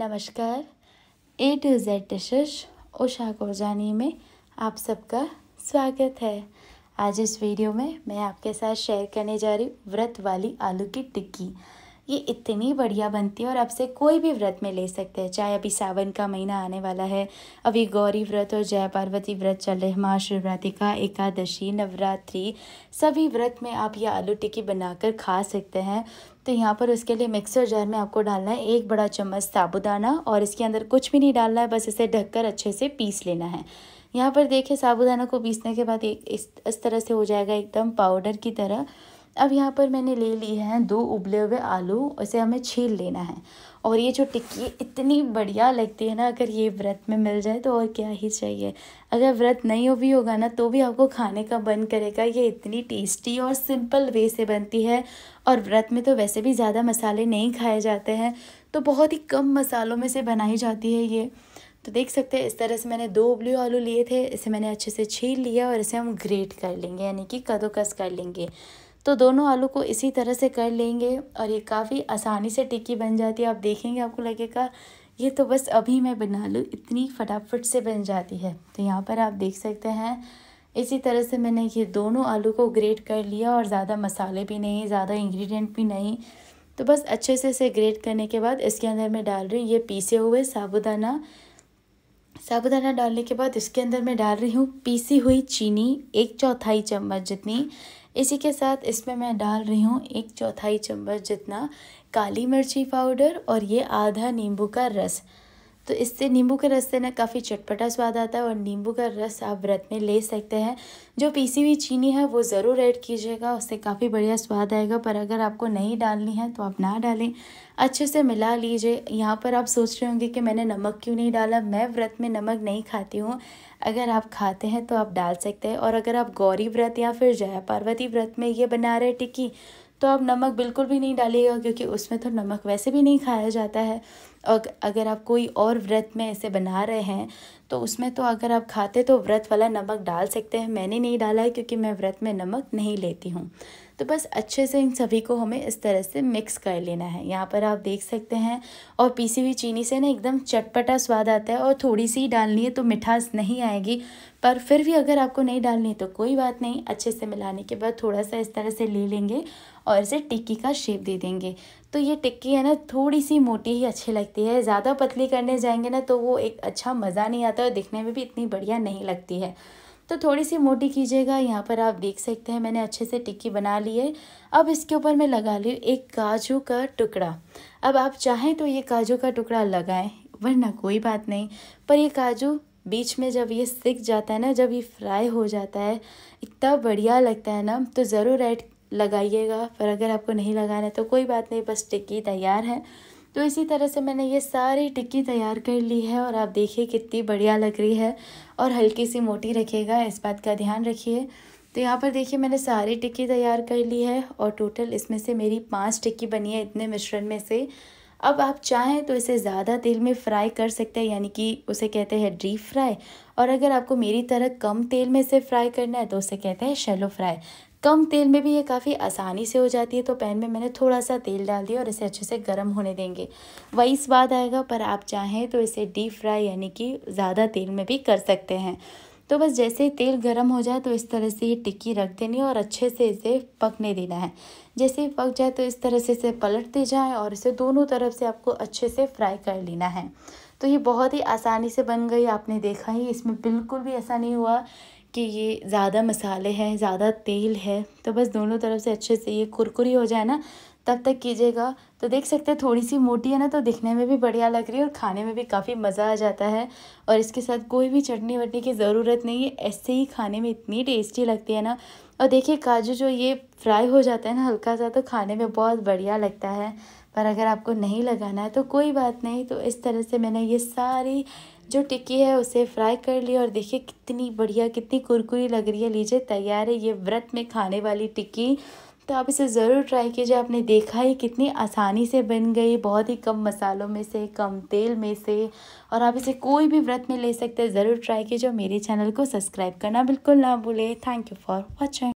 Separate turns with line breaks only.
नमस्कार A to Z dishes Usha Jani में आप सबका स्वागत है आज इस वीडियो में मैं आपके साथ शेयर करने जा रही हूँ व्रत वाली आलू की टिक्की ये इतनी बढ़िया बनती है और आपसे कोई भी व्रत में ले सकते हैं चाहे अभी सावन का महीना आने वाला है अभी गौरी व्रत और जय पार्वती व्रत चल रहे महाशिवरात्रि का एकादशी नवरात्रि सभी व्रत में आप ये आलू टिक्की बनाकर खा सकते हैं तो यहाँ पर उसके लिए मिक्सर जार में आपको डालना है एक बड़ा चम्मच साबुदाना और इसके अंदर कुछ भी नहीं डालना है बस इसे ढककर अच्छे से पीस लेना है यहाँ पर देखिए साबुदाना को पीसने के बाद एक इस तरह से हो जाएगा एकदम पाउडर की तरह अब यहाँ पर मैंने ले लिए हैं दो उबले हुए आलू उसे हमें छील लेना है और ये जो टिक्की इतनी बढ़िया लगती है ना अगर ये व्रत में मिल जाए तो और क्या ही चाहिए अगर व्रत नहीं हो भी होगा ना तो भी आपको खाने का मन करेगा ये इतनी टेस्टी और सिंपल वे से बनती है और व्रत में तो वैसे भी ज़्यादा मसाले नहीं खाए जाते हैं तो बहुत ही कम मसालों में से बनाई जाती है ये तो देख सकते हैं इस तरह से मैंने दो उबले आलू लिए थे इसे मैंने अच्छे से छील लिया और इसे हम ग्रेट कर लेंगे यानी कि कदोकस कर लेंगे तो दोनों आलू को इसी तरह से कर लेंगे और ये काफ़ी आसानी से टिक्की बन जाती है आप देखेंगे आपको लगेगा ये तो बस अभी मैं बना लूँ इतनी फटाफट से बन जाती है तो यहाँ पर आप देख सकते हैं इसी तरह से मैंने ये दोनों आलू को ग्रेट कर लिया और ज़्यादा मसाले भी नहीं ज़्यादा इंग्रेडिएंट भी नहीं तो बस अच्छे से इसे ग्रेट करने के बाद इसके अंदर मैं डाल रही हूँ ये पीसे हुए साबुदाना साबुदाना डालने के बाद इसके अंदर मैं डाल रही हूँ पीसी हुई चीनी एक चौथाई चम्मच जितनी इसी के साथ इसमें मैं डाल रही हूँ एक चौथाई चम्मच जितना काली मिर्ची पाउडर और ये आधा नींबू का रस तो इससे नींबू के रस से ना काफ़ी चटपटा स्वाद आता है और नींबू का रस आप व्रत में ले सकते हैं जो पीसी हुई चीनी है वो ज़रूर ऐड कीजिएगा उससे काफ़ी बढ़िया स्वाद आएगा पर अगर आपको नहीं डालनी है तो आप ना डालें अच्छे से मिला लीजिए यहाँ पर आप सोच रहे होंगे कि मैंने नमक क्यों नहीं डाला मैं व्रत में नमक नहीं खाती हूँ अगर आप खाते हैं तो आप डाल सकते हैं और अगर आप गौरी व्रत या फिर जया पार्वती व्रत में ये बना रहे टिक्की तो आप नमक बिल्कुल भी नहीं डालिएगा क्योंकि उसमें तो नमक वैसे भी नहीं खाया जाता है और अगर आप कोई और व्रत में ऐसे बना रहे हैं तो उसमें तो अगर आप खाते तो व्रत वाला नमक डाल सकते हैं मैंने नहीं डाला है क्योंकि मैं व्रत में नमक नहीं लेती हूँ तो बस अच्छे से इन सभी को हमें इस तरह से मिक्स कर लेना है यहाँ पर आप देख सकते हैं और पीसी हुई चीनी से ना एकदम चटपटा स्वाद आता है और थोड़ी सी ही डालनी है तो मिठास नहीं आएगी पर फिर भी अगर आपको नहीं डालनी है तो कोई बात नहीं अच्छे से मिलाने के बाद थोड़ा सा इस तरह से ले लेंगे और इसे टिक्की का शेप दे देंगे तो ये टिक्की है ना थोड़ी सी मोटी ही अच्छी लगती है ज़्यादा पतली करने जाएंगे ना तो वो एक अच्छा मज़ा नहीं आता और दिखने में भी इतनी बढ़िया नहीं लगती है तो थोड़ी सी मोटी कीजिएगा यहाँ पर आप देख सकते हैं मैंने अच्छे से टिक्की बना ली है अब इसके ऊपर मैं लगा ली एक काजू का टुकड़ा अब आप चाहें तो ये काजू का टुकड़ा लगाएं वरना कोई बात नहीं पर ये काजू बीच में जब ये सिक जाता है ना जब ये फ्राई हो जाता है इतना बढ़िया लगता है ना तो ज़रूर ऐड लगाइएगा पर अगर आपको नहीं लगाना है तो कोई बात नहीं बस टिक्की तैयार है तो इसी तरह से मैंने ये सारी टिक्की तैयार कर ली है और आप देखिए कितनी बढ़िया लग रही है और हल्की सी मोटी रखिएगा इस बात का ध्यान रखिए तो यहाँ पर देखिए मैंने सारी टिक्की तैयार कर ली है और टोटल इसमें से मेरी पाँच टिक्की बनी है इतने मिश्रण में से अब आप चाहें तो इसे ज़्यादा तेल में फ्राई कर सकते हैं यानी कि उसे कहते हैं डीप फ्राई और अगर आपको मेरी तरह कम तेल में से फ्राई करना है तो उसे कहते हैं शेलो फ्राई कम तेल में भी ये काफ़ी आसानी से हो जाती है तो पैन में मैंने थोड़ा सा तेल डाल दिया और इसे अच्छे से गर्म होने देंगे वही स्वाद आएगा पर आप चाहें तो इसे डीप फ्राई यानी कि ज़्यादा तेल में भी कर सकते हैं तो बस जैसे ही तेल गर्म हो जाए तो इस तरह से ये टिक्की रख देनी है और अच्छे से इसे पकने देना है जैसे ही पक जाए तो इस तरह से इसे पलटते जाए और इसे दोनों तरफ से आपको अच्छे से फ्राई कर लेना है तो ये बहुत ही आसानी से बन गई आपने देखा ही इसमें बिल्कुल भी ऐसा नहीं हुआ कि ये ज़्यादा मसाले हैं ज़्यादा तेल है तो बस दोनों तरफ से अच्छे से ये कुरकुरी हो जाए ना तब तक कीजिएगा तो देख सकते हैं थोड़ी सी मोटी है ना तो दिखने में भी बढ़िया लग रही है और खाने में भी काफ़ी मज़ा आ जाता है और इसके साथ कोई भी चटनी वटनी की ज़रूरत नहीं है ऐसे ही खाने में इतनी टेस्टी लगती है ना और देखिए काजू जो ये फ्राई हो जाता है ना हल्का सा तो खाने में बहुत बढ़िया लगता है पर अगर आपको नहीं लगाना है तो कोई बात नहीं तो इस तरह से मैंने ये सारी जो टिक्की है उसे फ्राई कर लिया और देखिए कितनी बढ़िया कितनी कुरकुरी लग रही है लीजिए तैयार है ये व्रत में खाने वाली टिक्की तो आप इसे ज़रूर ट्राई कीजिए आपने देखा ही कितनी आसानी से बन गई बहुत ही कम मसालों में से कम तेल में से और आप इसे कोई भी व्रत में ले सकते हैं ज़रूर ट्राई कीजिए मेरे चैनल को सब्सक्राइब करना बिल्कुल ना भूलें थैंक यू फॉर वॉचिंग